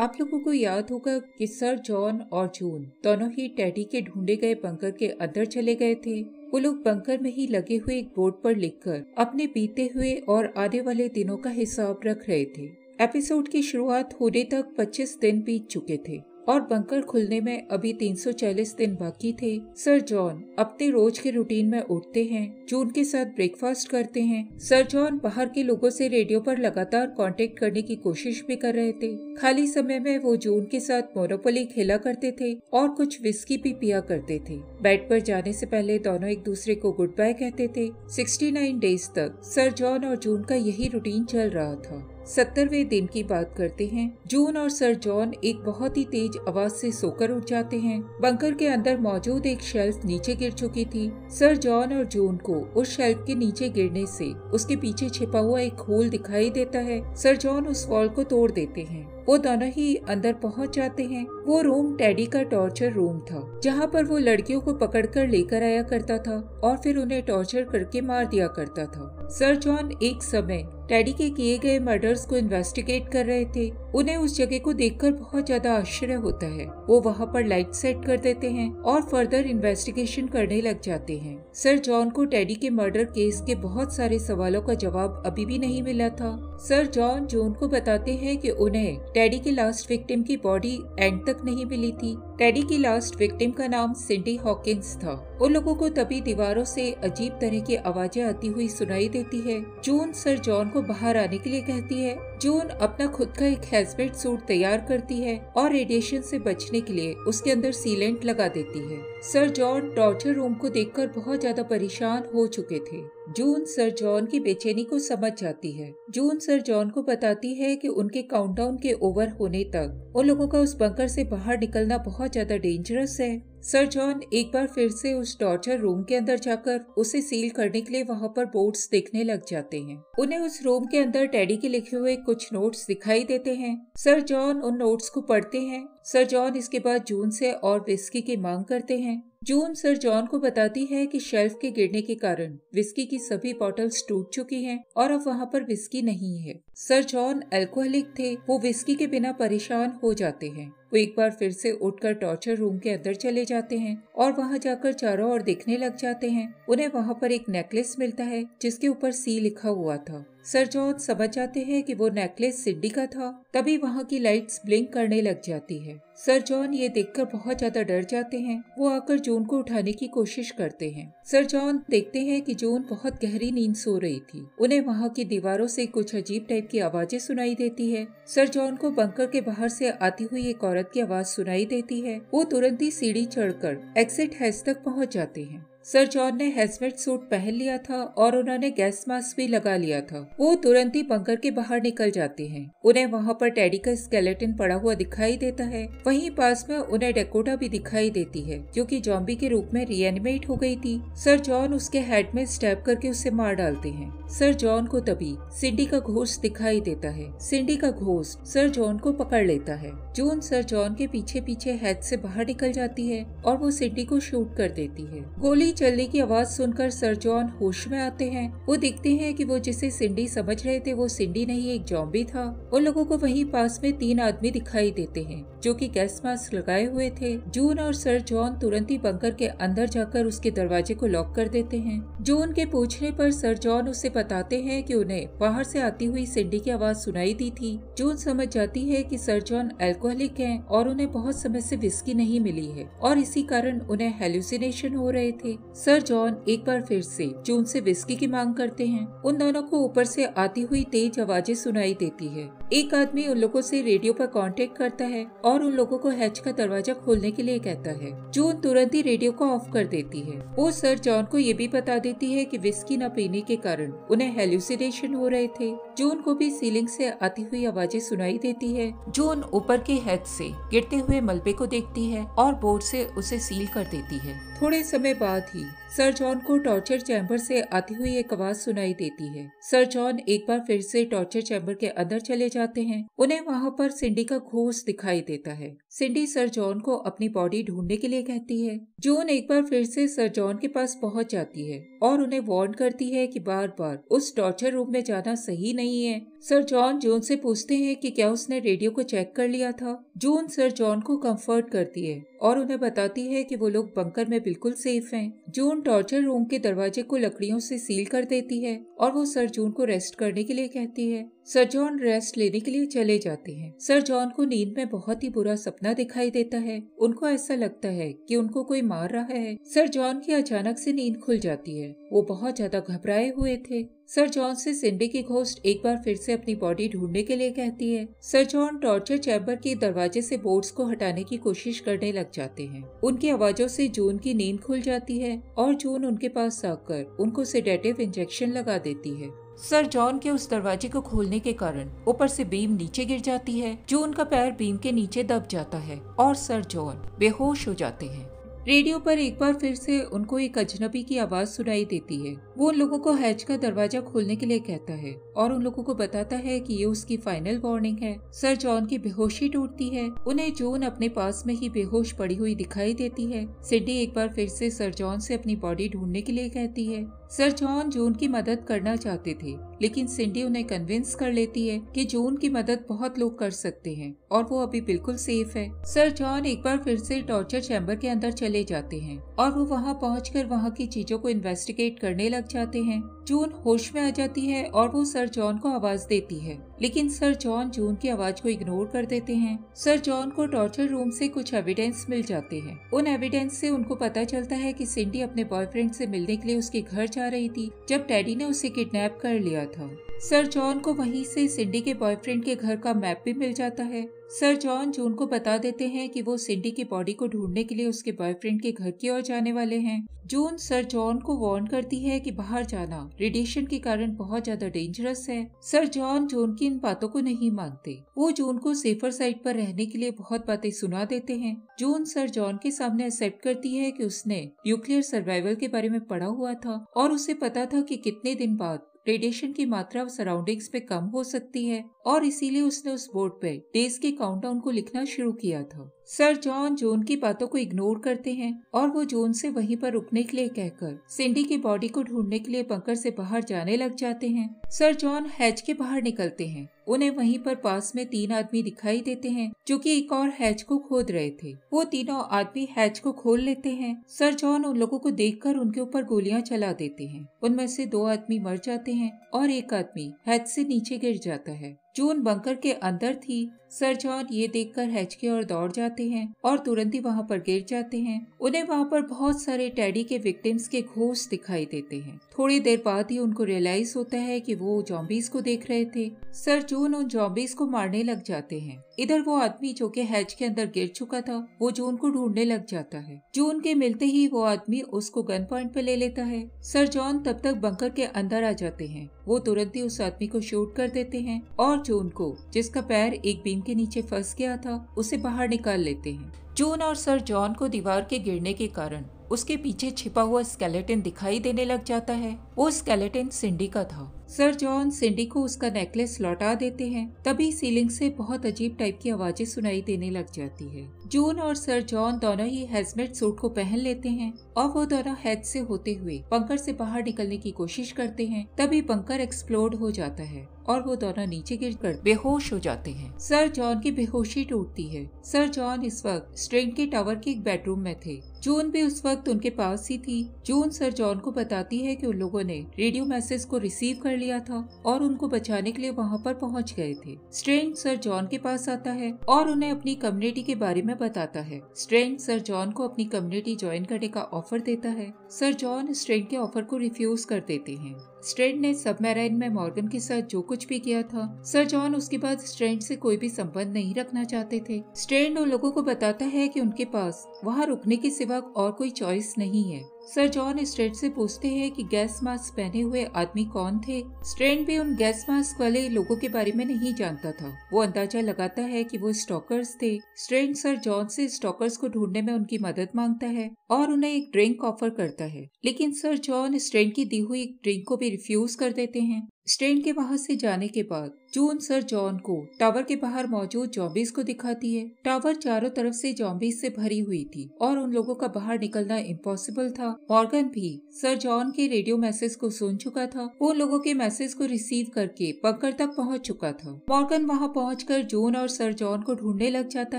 आप लोगों को याद होगा कि सर जॉन और जून दोनों ही टैडी के ढूंढे गए बंकर के अंदर चले गए थे वो लोग बंकर में ही लगे हुए एक बोर्ड पर लिखकर अपने बीते हुए और आने वाले दिनों का हिसाब रख रहे थे एपिसोड की शुरुआत होने तक 25 दिन बीत चुके थे और बंकर खुलने में अभी 340 दिन बाकी थे सर जॉन अपने रोज के रूटीन में उठते हैं जून के साथ ब्रेकफास्ट करते हैं सर जॉन बाहर के लोगों से रेडियो पर लगातार कांटेक्ट करने की कोशिश भी कर रहे थे खाली समय में वो जून के साथ मोनोपोली खेला करते थे और कुछ विस्की भी पिया करते थे बेड पर जाने से पहले दोनों एक दूसरे को गुड बाय कहते थे सिक्सटी डेज तक सर जॉन और जून का यही रूटीन चल रहा था सत्तरवें दिन की बात करते हैं जून और सर जॉन एक बहुत ही तेज आवाज से सोकर उठ जाते हैं बंकर के अंदर मौजूद एक शेल्फ नीचे गिर चुकी थी सर जॉन और जून को उस शेल्फ के नीचे गिरने से उसके पीछे छिपा हुआ एक होल दिखाई देता है सर जॉन उस वॉल को तोड़ देते हैं वो दोनों ही अंदर पहुंच जाते हैं वो रूम टैडी का टॉर्चर रूम था जहाँ पर वो लड़कियों को पकड़कर लेकर आया करता था और फिर उन्हें टॉर्चर करके मार दिया करता था सर जॉन एक समय टैडी के किए गए मर्डर्स को इन्वेस्टिगेट कर रहे थे उन्हें उस जगह को देखकर बहुत ज्यादा आश्चर्य होता है वो वहाँ पर लाइट सेट कर देते हैं और फर्दर इन्वेस्टिगेशन करने लग जाते हैं सर जॉन को टैडी के मर्डर केस के बहुत सारे सवालों का जवाब अभी भी नहीं मिला था सर जॉन जोन को बताते हैं कि उन्हें टैडी के लास्ट विक्टिम की बॉडी एंड तक नहीं मिली थी टेडी की लास्ट विक्टिम का नाम सिंडी हॉकिंस था उन लोगों को तभी दीवारों से अजीब तरह की आवाजें आती हुई सुनाई देती है जून सर जॉन को बाहर आने के लिए कहती है जून अपना खुद का एक हेजमेट सूट तैयार करती है और रेडिएशन से बचने के लिए उसके अंदर सीलेंट लगा देती है सर जॉन टॉर्चर रूम को देखकर बहुत ज्यादा परेशान हो चुके थे जून सर जॉन की बेचैनी को समझ जाती है जून सर जॉन को बताती है कि उनके काउंटडाउन के ओवर होने तक उन लोगों का उस बंकर से बाहर निकलना बहुत ज्यादा डेंजरस है सर जॉन एक बार फिर से उस टॉर्चर रूम के अंदर जाकर उसे सील करने के लिए वहां पर बोर्ड्स देखने लग जाते हैं उन्हें उस रूम के अंदर टैडी के लिखे हुए कुछ नोट्स दिखाई देते हैं सर जॉन उन नोट्स को पढ़ते हैं सर जॉन इसके बाद जून से और विस्की की मांग करते हैं जून सर जॉन को बताती है कि शेल्फ के गिरने के कारण विस्की की सभी बॉटल्स टूट चुकी हैं और अब वहाँ पर विस्की नहीं है सर जॉन अल्कोहलिक थे वो विस्की के बिना परेशान हो जाते हैं वो एक बार फिर से उठकर टॉर्चर रूम के अंदर चले जाते हैं और वहाँ जाकर चारों ओर देखने लग जाते हैं उन्हें वहाँ पर एक नेकलेस मिलता है जिसके ऊपर सी लिखा हुआ था सर जॉन समझ जाते हैं कि वो नेकलेस सिड्डी का था तभी वहाँ की लाइट्स ब्लिंक करने लग जाती है सर जॉन ये देखकर बहुत ज्यादा डर जाते हैं वो आकर जून को उठाने की कोशिश करते हैं सर जॉन देखते हैं कि जून बहुत गहरी नींद सो रही थी उन्हें वहाँ की दीवारों से कुछ अजीब टाइप की आवाजें सुनाई देती है सर जॉन को बंकर के बाहर से आती हुई एक औरत औरत की आवाज़ सुनाई देती है वो तुरंत ही सीढ़ी चढ़कर एक्सिट हैस तक पहुंच जाते हैं सर जॉन ने हेजमेट सूट पहन लिया था और उन्होंने गैस मास्क भी लगा लिया था वो तुरंत ही बंकर के बाहर निकल जाते हैं उन्हें वहाँ पर टैडी का स्केलेटन पड़ा हुआ दिखाई देता है वहीं पास में उन्हें डेकोटा भी दिखाई देती है जो कि जॉम्बी के रूप में रीएनिमेट हो गई थी सर जॉन उसके हेड में स्टैप करके उसे मार डालते हैं सर जॉन को तभी सिंडी का घोष दिखाई देता है सिंडी का घोस्ट सर जॉन को पकड़ लेता है जून सर जॉन के पीछे पीछे हेड से बाहर निकल जाती है और वो सिंडी को शूट कर देती है गोली चलने की आवाज सुनकर सर जॉन होश में आते हैं वो देखते हैं कि वो जिसे सिंडी समझ रहे थे वो सिंडी नहीं एक जॉम्बी था उन लोगों को वहीं पास में तीन आदमी दिखाई देते हैं जो कि गैस मास्क लगाए हुए थे जून और सर जॉन तुरंत ही बंकर के अंदर जाकर उसके दरवाजे को लॉक कर देते हैं जून के पूछने पर सर जॉन उसे बताते हैं कि उन्हें बाहर से आती हुई सिंडी की आवाज सुनाई दी थी जून समझ जाती है कि सर जॉन एल्कोहलिक हैं और उन्हें बहुत समय से विस्की नहीं मिली है और इसी कारण उन्हें हेल्यूसिनेशन हो रहे थे सर जॉन एक बार फिर से जून से विस्की की मांग करते हैं उन दोनों को ऊपर से आती हुई तेज आवाजें सुनाई देती है एक आदमी उन लोगों से रेडियो पर कांटेक्ट करता है और उन लोगों को हैच का दरवाजा खोलने के लिए कहता है जून तुरंत ही रेडियो को ऑफ कर देती है वो सर जॉन को ये भी बता देती है कि विस्की न पीने के कारण उन्हें हेल्यूसिनेशन हो रहे थे जून को भी सीलिंग से आती हुई आवाजें सुनाई देती है जून ऊपर के हैच से गिरते हुए मलबे को देखती है और बोर्ड से उसे सील कर देती है थोड़े समय बाद ही सर जॉन को टॉर्चर चैम्बर से आती हुई एक आवाज सुनाई देती है सर जॉन एक बार फिर से टॉर्चर चैम्बर के अंदर चले जाते हैं उन्हें वहाँ पर सिंडी का घोष दिखाई देता है सिंडी सर जॉन को अपनी बॉडी ढूंढने के लिए कहती है जून एक बार फिर से सर जॉन के पास पहुँच जाती है और उन्हें वार्न करती है कि बार बार उस टॉर्चर रूम में जाना सही नहीं है सर जॉन जून से पूछते हैं कि क्या उसने रेडियो को चेक कर लिया था जून सर जॉन को कंफर्ट करती है और उन्हें बताती है कि वो लोग बंकर में बिल्कुल सेफ हैं। जून टॉर्चर रूम के दरवाजे को लकड़ियों से सील कर देती है और वो सरजून को रेस्ट करने के लिए कहती है सर जॉन रेस्ट लेने के लिए चले जाते हैं सर जॉन को नींद में बहुत ही बुरा सपना दिखाई देता है उनको ऐसा लगता है कि उनको कोई मार रहा है सर जॉन की अचानक से नींद खुल जाती है वो बहुत ज्यादा घबराए हुए थे सर जॉन से सिंडी की घोस्ट एक बार फिर से अपनी बॉडी ढूंढने के लिए कहती है सर जॉन टॉर्चर चैम्बर के दरवाजे से बोर्ड्स को हटाने की कोशिश करने लग जाते हैं उनकी आवाजों से जून की नींद खुल जाती है और जून उनके पास आकर उनको सेडेटिव इंजेक्शन लगा देती है सर जॉन के उस दरवाजे को खोलने के कारण ऊपर से बीम नीचे गिर जाती है जो उनका पैर बीम के नीचे दब जाता है और सर जॉन बेहोश हो जाते हैं रेडियो पर एक बार फिर से उनको एक अजनबी की आवाज सुनाई देती है वो उन लोगों को हैच का दरवाजा खोलने के लिए कहता है और उन लोगों को बताता है कि ये उसकी फाइनल वार्निंग है सर जॉन की बेहोशी टूटती है उन्हें जोन अपने पास में ही बेहोश पड़ी हुई दिखाई देती है सिडी एक बार फिर से सर जॉन से अपनी बॉडी ढूंढने के लिए कहती है सर जॉन जोन की मदद करना चाहते थे लेकिन सिंडी उन्हें कन्विंस कर लेती है कि जोन की मदद बहुत लोग कर सकते हैं और वो अभी बिल्कुल सेफ है सर जॉन एक बार फिर से टॉर्चर चैम्बर के अंदर चले जाते हैं और वो वहाँ पहुँच वहाँ की चीजों को इन्वेस्टिगेट करने लग जाते हैं जून होश में आ जाती है और वो सर जॉन को आवाज देती है लेकिन सर जॉन जून की आवाज को इग्नोर कर देते हैं सर जॉन को टॉर्चर रूम से कुछ एविडेंस मिल जाते हैं उन एविडेंस से उनको पता चलता है कि सिंडी अपने बॉयफ्रेंड से मिलने के लिए उसके घर जा रही थी जब टैडी ने उसे किडनैप कर लिया था सर जॉन को वहीं से सिंडी के बॉयफ्रेंड के घर का मैप भी मिल जाता है सर जॉन जून को बता देते हैं कि वो सिंडी की बॉडी को ढूंढने के लिए उसके बॉयफ्रेंड के घर की ओर जाने वाले हैं जून सर जॉन को वार्न करती है कि बाहर जाना रेडिएशन के कारण बहुत ज्यादा डेंजरस है सर जॉन जून की इन बातों को नहीं मानते वो जून को सेफर साइड पर रहने के लिए बहुत बातें सुना देते हैं जून सर जॉन के सामने एक्सेप्ट करती है कि उसने न्यूक्लियर सर्वाइवल के बारे में पढ़ा हुआ था और उसे पता था कि कितने दिन बाद रेडिएशन की मात्रा सराउंडिंग्स में कम हो सकती है और इसीलिए उसने उस बोर्ड पे डेज के काउंटडाउन को लिखना शुरू किया था सर जॉन जोन की बातों को इग्नोर करते हैं और वो जोन से वहीं पर रुकने के लिए कहकर सिंडी की बॉडी को ढूंढने के लिए बंकर से बाहर जाने लग जाते हैं सर जॉन हैच के बाहर निकलते हैं उन्हें वहीं पर पास में तीन आदमी दिखाई देते हैं जो कि एक और हैच को खोद रहे थे वो तीनों आदमी हैच को खोल लेते हैं सर जॉन उन लोगों को देखकर उनके ऊपर गोलियां चला देते हैं उनमें से दो आदमी मर जाते हैं और एक आदमी हैच से नीचे गिर जाता है जून बंकर के अंदर थी सर जॉन ये देखकर हैचके और दौड़ जाते हैं और तुरंत ही वहाँ पर गिर जाते हैं उन्हें वहाँ पर बहुत सारे टैडी के विक्टिम्स के घोष दिखाई देते हैं थोड़ी देर बाद ही उनको रियलाइज होता है कि वो जॉम्बीज को देख रहे थे सर जून उन जॉम्बीज को मारने लग जाते हैं इधर वो आदमी जो कि हैच के अंदर गिर चुका था वो जून को ढूंढने लग जाता है जून के मिलते ही वो आदमी उसको गन पॉइंट पे ले लेता है सर जॉन तब तक बंकर के अंदर आ जाते हैं वो तुरंत ही उस आदमी को शूट कर देते हैं और जून को जिसका पैर एक बीम मशीन के नीचे फंस गया था उसे बाहर निकाल लेते हैं जून और सर जॉन को दीवार के गिरने के कारण उसके पीछे छिपा हुआ स्केलेटन दिखाई देने लग जाता है वो स्केलेटन सिंडी का था सर जॉन सिंडी को उसका नेकलेस लौटा देते हैं तभी सीलिंग से बहुत अजीब टाइप की आवाजें सुनाई देने लग जाती है जून और सर जॉन दोनों ही हेजमेट सूट को पहन लेते हैं और वो दोनों हेड से होते हुए बंकर से बाहर निकलने की कोशिश करते हैं तभी बंकर एक्सप्लोड हो जाता है और वो दोनों नीचे गिर कर बेहोश हो जाते हैं सर जॉन की बेहोशी टूटती है सर जॉन इस वक्त स्ट्रेंग के टावर के एक बेडरूम में थे जून भी उस वक्त उनके पास ही थी जून सर जॉन को बताती है कि उन लोगों ने रेडियो मैसेज को रिसीव कर लिया था और उनको बचाने के लिए वहाँ पर पहुँच गए थे स्ट्रेंज सर जॉन के पास आता है और उन्हें अपनी कम्युनिटी के बारे में बताता है स्ट्रेंज सर जॉन को अपनी कम्युनिटी ज्वाइन करने का ऑफर देता है सर जॉन स्ट्रेंज के ऑफर को रिफ्यूज कर देते हैं स्ट्रेंड ने सब मैराइन में मॉर्गन के साथ जो कुछ भी किया था सर जॉन उसके बाद स्ट्रेंड से कोई भी संबंध नहीं रखना चाहते थे स्ट्रेंड उन लोगों को बताता है कि उनके पास वहाँ रुकने के सिवा और कोई चॉइस नहीं है सर जॉन स्ट्रेट से पूछते हैं कि गैस मास्क पहने हुए आदमी कौन थे स्ट्रेंड भी उन गैस मास्क वाले लोगों के बारे में नहीं जानता था वो अंदाजा लगाता है कि वो स्टॉकर्स थे स्ट्रेंड सर जॉन से स्टॉकर्स को ढूंढने में उनकी मदद मांगता है और उन्हें एक ड्रिंक ऑफर करता है लेकिन सर जॉन स्ट्रेंड की दी हुई एक ड्रिंक को भी रिफ्यूज कर देते हैं स्ट्रेन के वहां से जाने के बाद जून सर जॉन को टावर के बाहर मौजूद जॉम्बीज को दिखाती है टावर चारों तरफ से जॉम्बीज से भरी हुई थी और उन लोगों का बाहर निकलना इम्पॉसिबल था मॉर्गन भी सर जॉन के रेडियो मैसेज को सुन चुका था उन लोगों के मैसेज को रिसीव करके बंकर तक पहुंच चुका था मॉर्गन वहां कर जून और सर जॉन को ढूंढने लग जाता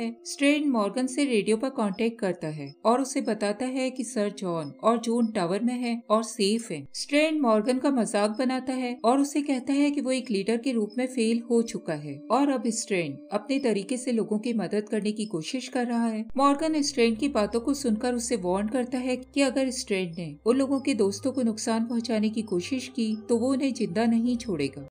है स्ट्रेन मॉर्गन से रेडियो पर कॉन्टेक्ट करता है और उसे बताता है की सर जॉन और जून टावर में है और सेफ है स्ट्रेन मॉर्गन का मजाक बनाता है और उसे कहता है कि वो एक लीडर के रूप में फेल हो चुका है और अब स्ट्रेन अपने तरीके से लोगों की मदद करने की कोशिश कर रहा है मॉर्गन स्ट्रेन की बातों को सुनकर उसे वार्न करता है कि अगर स्ट्रेन ने उन लोगों के दोस्तों को नुकसान पहुंचाने की कोशिश की तो वो उन्हें जिंदा नहीं छोड़ेगा